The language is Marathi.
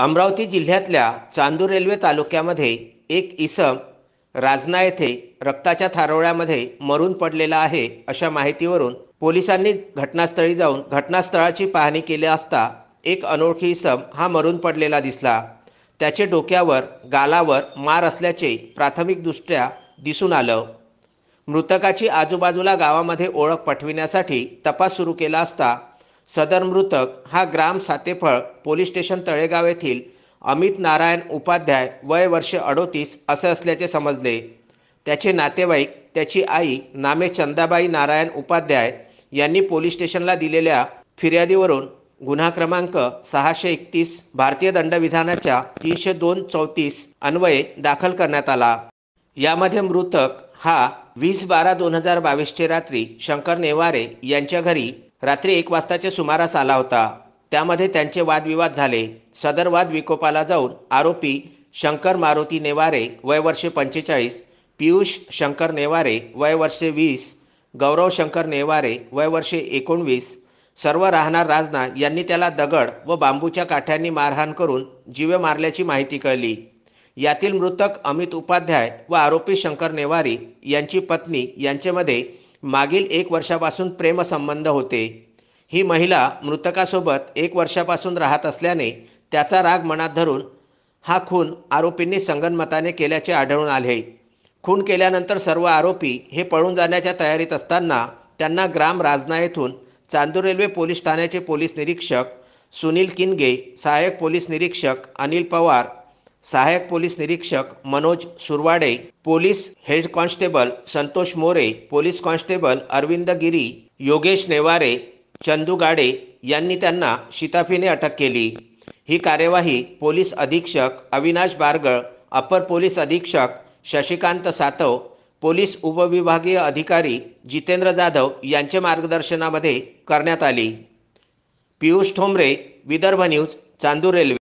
अमरावती जिल्ह्यातल्या चांदूर रेल्वे तालुक्यामध्ये एक इसम राजना येथे रक्ताच्या थारोळ्यामध्ये मरून पडलेला आहे अशा माहितीवरून पोलिसांनी घटनास्थळी जाऊन घटनास्थळाची पाहणी केली असता एक अनोळखी इसम हा मरून पडलेला दिसला त्याचे डोक्यावर गालावर मार असल्याचे प्राथमिकदृष्ट्या दिसून आलं मृतकाची आजूबाजूला गावामध्ये ओळख पटविण्यासाठी तपास सुरू केला असता सदर मृतक हा ग्राम सातेफळ पोलीस स्टेशन तळेगाव येथील अमित नारायण उपाध्याय वय वर्ष अडोतीस असे असल्याचे समजले त्याचे नातेवाईक त्याची आई नामे चंदाबाई नारायण उपाध्याय यांनी पोलीस स्टेशनला दिलेल्या फिर्यादीवरून गुन्हा क्रमांक सहाशे एकतीस भारतीय दंडविधानाच्या तीनशे दोन चौतीस अन्वये दाखल करण्यात आला यामध्ये मृतक हा वीस बारा दोन हजार बावीसचे रात्री शंकर नेवारे यांच्या घरी रात्री एक वाजताच्या सुमारास आला होता त्यामध्ये त्यांचे वादविवाद झाले सदर वाद विकोपाला जाऊन आरोपी शंकर मारुती नेवारे वय वर्षे पंचेचाळीस पियुष शंकर नेवारे वय वर्षे वीस गौरव शंकर नेवारे वय वर्षे एकोणवीस सर्व राहणार राजना यांनी त्याला दगड व बांबूच्या काठ्यांनी मारहाण करून जीवे मारल्याची माहिती कळली यातील मृतक अमित उपाध्याय व आरोपी शंकर नेवारी यांची पत्नी यांच्यामध्ये मागील एक वर्षापासून प्रेमसंबंध होते ही महिला मृतकासोबत एक वर्षापासून राहत असल्याने त्याचा राग मनात धरून हा खून आरोपींनी संगनमताने केल्याचे आढळून आले खून केल्यानंतर सर्व आरोपी हे पळून जाण्याच्या तयारीत असताना त्यांना ग्राम राजना येथून चांदूर रेल्वे पोलीस ठाण्याचे पोलीस निरीक्षक सुनील किनगे सहाय्यक पोलीस निरीक्षक अनिल पवार सहायक पोलीस निरीक्षक Manoj Surwade police head constable Santosh More police constable Arvind Giri Yogesh Neware Chandu Gade यांनी त्यांना शिताफीने अटक केली ही कार्यवाही पोलीस अधीक्षक अविनाश बारगळ अपर पोलीस अधीक्षक शशिकांत सातव पोलीस उपविभागीय अधिकारी जितेंद्र जाधव यांच्या मार्गदर्शनामध्ये करण्यात आली पियुष ठोंबरे विदर्भ न्यूज चांदूर रेल्वे